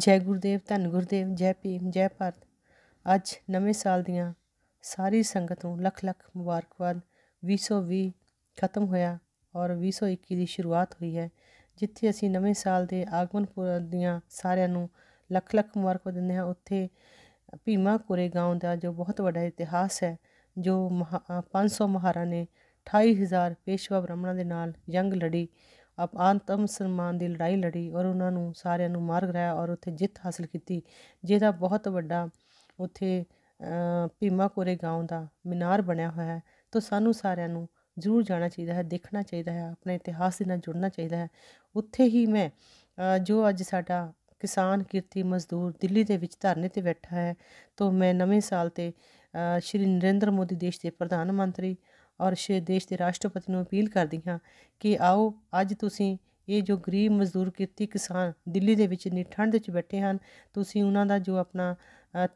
ਜੈ ਗੁਰਦੇਵ ਧੰਨ ਗੁਰਦੇਵ ਜੈ ਭੀਮ ਜੈ ਭਾਰਤ ਅੱਜ ਨਵੇਂ ਸਾਲ ਦੀਆਂ ਸਾਰੀ ਸੰਗਤ ਨੂੰ ਲੱਖ ਲੱਖ ਮੁਬਾਰਕਬਾਦ 2020 ਖਤਮ ਹੋਇਆ ਔਰ 2021 ਦੀ ਸ਼ੁਰੂਆਤ ਹੋਈ ਹੈ ਜਿੱਥੇ ਅਸੀਂ ਨਵੇਂ ਸਾਲ ਦੇ ਆਗਮਨ ਪੁਰਬ ਦੀਆਂ ਸਾਰਿਆਂ ਨੂੰ ਲੱਖ ਲੱਖ ਮੁਬਾਰਕਬਾਦ ਦਿੰਦੇ ਹਾਂ ਉੱਥੇ ਭੀਮਾ ਕੋਰੇ گاਉਂ ਦਾ ਜੋ ਬਹੁਤ ਵੱਡਾ ਇਤਿਹਾਸ ਹੈ ਜੋ 500 ਮਹਾਰਾ ਨੇ 28000 ਪੇਸ਼ਵਾ ਬ੍ਰਾਹਮਣਾਂ ਦੇ ਨਾਲ ਜੰਗ ਲੜੀ ਆਪ ਆਤਮ ਸਨਮਾਨ ਦੀ ਲੜਾਈ ਲੜੀ ਔਰ ਉਹਨਾਂ ਨੂੰ ਸਾਰਿਆਂ ਨੂੰ ਮਾਰ ਗਿਆ ਔਰ ਉੱਥੇ ਜਿੱਤ ਹਾਸਲ ਕੀਤੀ ਜਿਹਦਾ ਬਹੁਤ ਵੱਡਾ ਉੱਥੇ ਪੀਮਾ ਕੋਰੇ گاؤں ਦਾ ਮਿਨਾਰ ਬਣਿਆ ਹੋਇਆ ਹੈ ਤਾਂ ਸਾਨੂੰ ਸਾਰਿਆਂ ਨੂੰ ਜ਼ਰੂਰ ਜਾਣਾ ਚਾਹੀਦਾ ਹੈ ਦੇਖਣਾ ਚਾਹੀਦਾ ਹੈ ਆਪਣੇ ਇਤਿਹਾਸ ਨਾਲ ਜੁੜਨਾ ਚਾਹੀਦਾ ਹੈ ਉੱਥੇ ਹੀ ਮੈਂ ਜੋ ਅੱਜ ਸਾਡਾ ਕਿਸਾਨ ਕਿਰਤੀ ਮਜ਼ਦੂਰ ਦਿੱਲੀ ਦੇ ਵਿੱਚ ਧਰਨੇ ਤੇ ਬੈਠਾ ਹੈ ਤਾਂ ਮੈਂ ਨਵੇਂ ਸਾਲ ਤੇ ਸ਼੍ਰੀ ਨਰਿੰਦਰ ਮੋਦੀ ਦੇਸ਼ ਦੇ ਪ੍ਰਧਾਨ ਮੰਤਰੀ ਔਰ ਦੇਸ਼ ਦੇ ਰਾਸ਼ਟਰਪਤੀ ਨੂੰ ਅਪੀਲ ਕਰਦੀ ਹਾਂ ਕਿ ਆਓ ਅੱਜ ਤੁਸੀਂ ਇਹ ਜੋ ਗਰੀਬ ਮਜ਼ਦੂਰ ਕਿਰਤੀ ਕਿਸਾਨ ਦਿੱਲੀ ਦੇ ਵਿੱਚ ਨਿਠੰਡ ਵਿੱਚ ਬੈਠੇ ਹਨ ਤੁਸੀਂ ਉਹਨਾਂ ਦਾ ਜੋ ਆਪਣਾ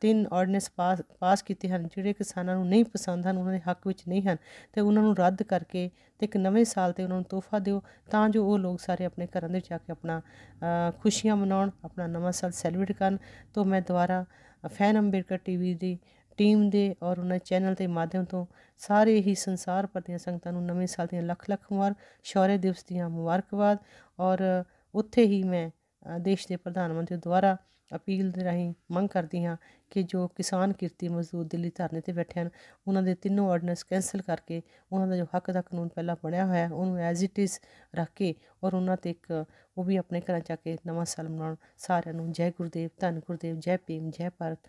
ਤਿੰਨ ਆਰਡੀਨੈਂਸ ਪਾਸ ਪਾਸ ਕੀਤੇ ਹਨ ਜਿਹੜੇ ਕਿਸਾਨਾਂ ਨੂੰ ਨਹੀਂ ਪਸੰਦ ਹਨ ਉਹਨਾਂ ਦੇ ਹੱਕ ਵਿੱਚ ਨਹੀਂ ਹਨ ਤੇ ਉਹਨਾਂ ਨੂੰ ਰੱਦ ਕਰਕੇ ਤੇ ਇੱਕ ਨਵੇਂ ਸਾਲ ਤੇ ਉਹਨਾਂ ਨੂੰ ਤੋਹਫਾ ਦਿਓ ਤਾਂ ਜੋ ਉਹ ਲੋਕ ਸਾਰੇ ਆਪਣੇ ਘਰਾਂ ਦੇ ਵਿੱਚ ਜਾ ਕੇ ਆਪਣਾ ਖੁਸ਼ੀਆਂ ਮਨਾਉਣ ਆਪਣਾ ਨਵਾਂ ਸਾਲ ਸੈਲੀਬ੍ਰੇਟ ਕਰਨ ਤੋਂ ਮੈਂ ਦੁਬਾਰਾ ਫੈਨ ਅੰਬੇਰਕਰ ਟੀਵੀ ਦੀ ਟੀਮ ਦੇ ਔਰ ਉਹਨਾਂ ਚੈਨਲ ਦੇ ਮਾਧਿਅਮ ਤੋਂ ਸਾਰੇ ਹੀ ਸੰਸਾਰ ਭਰ ਦੀਆਂ ਸੰਗਤਾਂ ਨੂੰ ਨਵੇਂ ਸਾਲ ਦੀਆਂ ਲੱਖ ਲੱਖ ਮੁਬਾਰਕ ਸ਼ੌਰਯ ਦਿਵਸ ਦੀਆਂ ਮੁਬਾਰਕਬਾਦ ਔਰ ਉੱਥੇ ਹੀ ਮੈਂ ਦੇਸ਼ ਦੇ ਪ੍ਰਧਾਨ ਮੰਤਰੀ ਦੁਆਰਾ ਅਪੀਲ ਦੇ ਰਹੀ ਮੰਗ ਕਰਦੀ ਹਾਂ ਕਿ ਜੋ ਕਿਸਾਨ ਕਿਰਤੀ ਮਜ਼ਦੂਰ ਦਿੱਲੀ ਧਰਨੇ ਤੇ ਬੈਠੇ ਹਨ ਉਹਨਾਂ ਦੇ ਤਿੰਨੋਂ ਆਰਡੀਨੈਂਸ ਕੈਨਸਲ ਕਰਕੇ ਉਹਨਾਂ ਦਾ ਜੋ ਹੱਕ ਦਾ ਕਾਨੂੰਨ ਪਹਿਲਾਂ ਬਣਿਆ ਹੋਇਆ ਹੈ ਉਹਨੂੰ ਐਜ਼ ਇਟ ਇਜ਼ ਰੱਖ ਕੇ ਔਰ ਉਹਨਾਂ ਤੇ ਇੱਕ ਉਹ ਵੀ ਆਪਣੇ ਘਰਾਂ ਜਾ ਕੇ ਨਵਾਂ ਸਾਲ ਮਨਾਉਣ ਸਾਰਿਆਂ ਨੂੰ ਜੈ ਗੁਰਦੇਵ ਧੰਨ ਗੁਰਦੇਵ ਜੈ ਭੀਮ ਜੈ ਭਾਰਤ